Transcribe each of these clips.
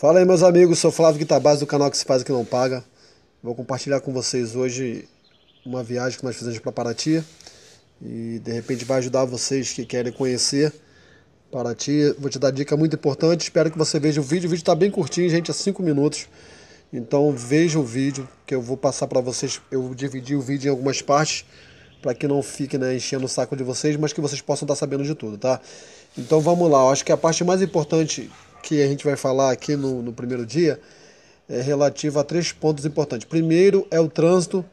Fala aí, meus amigos. Sou Flávio Guitabase do canal Que Se Faz e Que Não Paga. Vou compartilhar com vocês hoje uma viagem que nós fizemos para Paraty. E de repente vai ajudar vocês que querem conhecer Paraty. Vou te dar dica muito importante. Espero que você veja o vídeo. O vídeo está bem curtinho, gente, é 5 minutos. Então veja o vídeo que eu vou passar para vocês. Eu dividi o vídeo em algumas partes para que não fique né, enchendo o saco de vocês, mas que vocês possam estar tá sabendo de tudo, tá? Então vamos lá. Eu acho que a parte mais importante que a gente vai falar aqui no, no primeiro dia é relativo a três pontos importantes. Primeiro é o trânsito,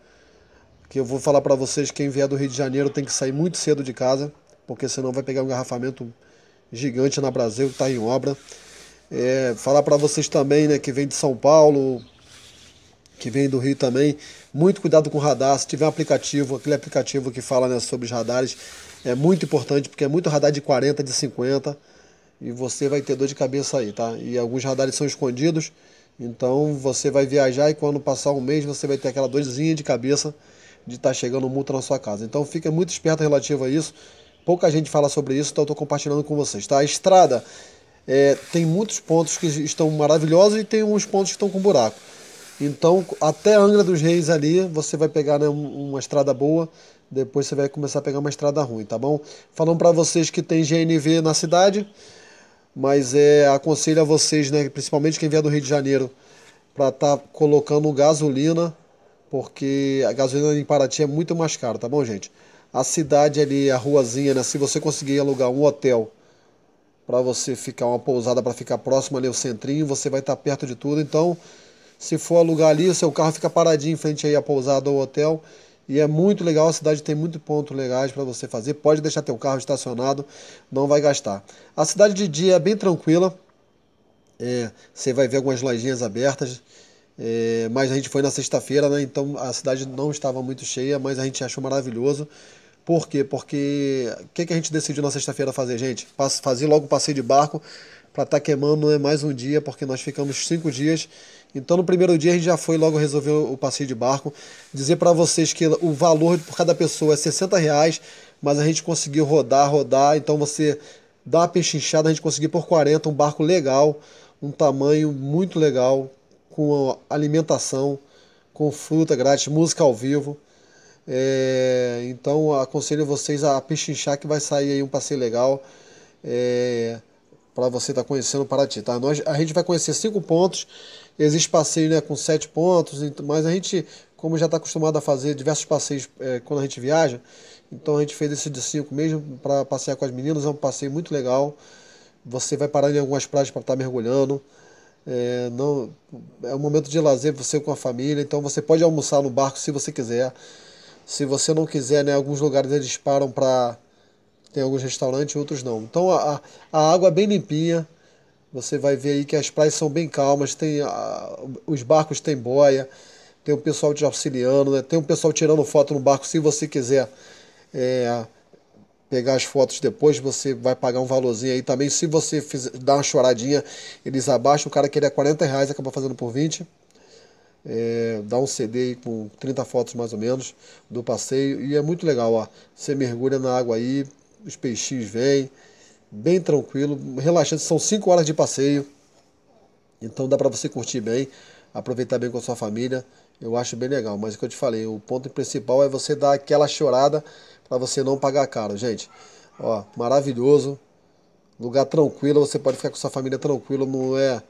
que eu vou falar para vocês, quem vier do Rio de Janeiro tem que sair muito cedo de casa, porque senão vai pegar um engarrafamento gigante na Brasil, que está em obra. É, falar para vocês também, né, que vem de São Paulo, que vem do Rio também, muito cuidado com o radar. Se tiver um aplicativo, aquele aplicativo que fala né, sobre os radares, é muito importante, porque é muito radar de 40, de 50 e você vai ter dor de cabeça aí, tá? E alguns radares são escondidos, então você vai viajar e quando passar um mês você vai ter aquela dorzinha de cabeça de estar tá chegando multa na sua casa. Então fica muito esperto relativo a isso. Pouca gente fala sobre isso, então eu estou compartilhando com vocês, tá? A estrada é, tem muitos pontos que estão maravilhosos e tem uns pontos que estão com buraco. Então, até Angra dos Reis ali, você vai pegar né, uma estrada boa, depois você vai começar a pegar uma estrada ruim, tá bom? Falando para vocês que tem GNV na cidade, mas é, aconselho a vocês, né, principalmente quem vier do Rio de Janeiro, para estar tá colocando gasolina, porque a gasolina em Paraty é muito mais cara, tá bom, gente? A cidade ali, a ruazinha, né, se você conseguir alugar um hotel para você ficar uma pousada para ficar próximo ali ao centrinho, você vai estar tá perto de tudo, então se for alugar ali, o seu carro fica paradinho em frente aí à pousada ou hotel e é muito legal, a cidade tem muito ponto legais para você fazer. Pode deixar teu carro estacionado, não vai gastar. A cidade de dia é bem tranquila. É, você vai ver algumas lojinhas abertas. É, mas a gente foi na sexta-feira, né? Então a cidade não estava muito cheia, mas a gente achou maravilhoso. Por quê? Porque o que, que a gente decidiu na sexta-feira fazer, gente? Fazer logo o passeio de barco para estar tá queimando né, mais um dia, porque nós ficamos cinco dias então no primeiro dia a gente já foi logo resolver o passeio de barco. Dizer para vocês que o valor por cada pessoa é 60 reais, mas a gente conseguiu rodar, rodar. Então você dá uma pechinchada, a gente conseguiu por 40 um barco legal, um tamanho muito legal, com alimentação, com fruta grátis, música ao vivo. É, então aconselho vocês a pechinchar que vai sair aí um passeio legal. É, para você estar tá conhecendo o Paraty. Tá? Nós, a gente vai conhecer cinco pontos Existe passeio né, com sete pontos, mas a gente, como já está acostumado a fazer diversos passeios é, quando a gente viaja, então a gente fez esse de cinco mesmo para passear com as meninas. É um passeio muito legal. Você vai parar em algumas praias para estar tá mergulhando. É, não, é um momento de lazer você com a família. Então você pode almoçar no barco se você quiser. Se você não quiser, né, alguns lugares eles param para tem alguns restaurantes, outros não. Então a, a água é bem limpinha, você vai ver aí que as praias são bem calmas, tem a, os barcos têm boia, tem o pessoal te auxiliando, né? tem o pessoal tirando foto no barco se você quiser é, pegar as fotos depois, você vai pagar um valorzinho aí também. Se você fizer, dar uma choradinha, eles abaixam, o cara queria 40 reais, acaba fazendo por 20. É, dá um CD com 30 fotos mais ou menos do passeio e é muito legal, ó. Você mergulha na água aí, os peixinhos vêm bem tranquilo, relaxante. São 5 horas de passeio, então dá para você curtir bem, aproveitar bem com a sua família. Eu acho bem legal, mas o que eu te falei, o ponto principal é você dar aquela chorada para você não pagar caro, gente. Ó, maravilhoso, lugar tranquilo, você pode ficar com sua família tranquilo, não é,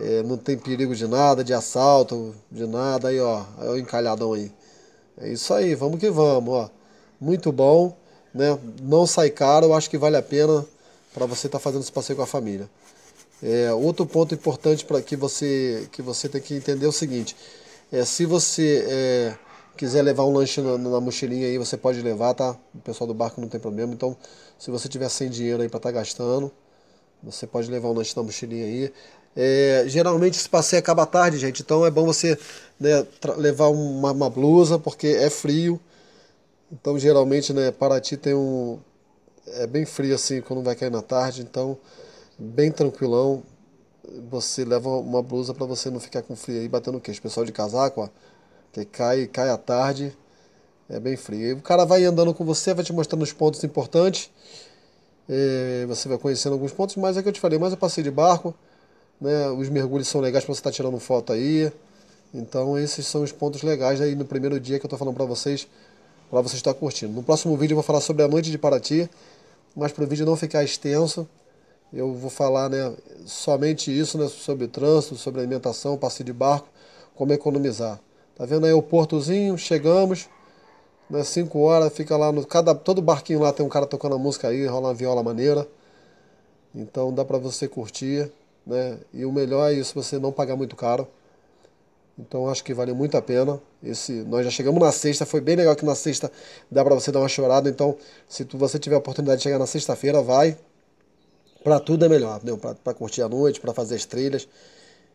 é não tem perigo de nada, de assalto, de nada. Aí, ó, é o encalhadão aí. É isso aí, vamos que vamos, ó. Muito bom né? Não sai caro, eu acho que vale a pena para você estar tá fazendo esse passeio com a família. É, outro ponto importante para que você que você tem que entender é o seguinte: é, se você é, quiser levar um lanche na, na, mochilinha aí, você pode levar, tá? O pessoal do barco não tem problema. Então, se você tiver sem dinheiro aí para estar tá gastando, você pode levar um lanche na mochilinha aí. É, geralmente esse passeio acaba tarde, gente. Então é bom você né, levar uma, uma blusa porque é frio então, geralmente, né, Paraty tem um. É bem frio assim quando vai cair na tarde, então, bem tranquilão. Você leva uma blusa para você não ficar com frio aí batendo o queixo. Pessoal de casaco, ó, que cai, cai à tarde, é bem frio. E o cara vai andando com você, vai te mostrando os pontos importantes. É, você vai conhecendo alguns pontos, mas é que eu te falei, mas eu passei de barco, né? Os mergulhos são legais para você estar tá tirando foto aí. Então esses são os pontos legais aí no primeiro dia que eu estou falando para vocês para você estar curtindo. No próximo vídeo eu vou falar sobre a noite de Paraty, mas para o vídeo não ficar extenso, eu vou falar né, somente isso, né, sobre trânsito, sobre alimentação, passeio de barco, como economizar. Tá vendo aí o portozinho, chegamos, né, 5 horas, fica lá, no cada, todo barquinho lá tem um cara tocando a música aí, rola uma viola maneira. Então dá para você curtir, né, e o melhor é isso, você não pagar muito caro então acho que vale muito a pena. Esse, nós já chegamos na sexta, foi bem legal que na sexta dá para você dar uma chorada. Então, se tu, você tiver a oportunidade de chegar na sexta-feira, vai. Para tudo é melhor, né? para curtir a noite, para fazer as trilhas.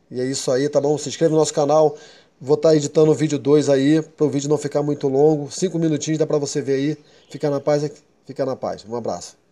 E é isso aí, tá bom? Se inscreve no nosso canal. Vou estar tá editando o vídeo 2 aí, para o vídeo não ficar muito longo. Cinco minutinhos dá para você ver aí. Fica na paz, fica na paz. Um abraço.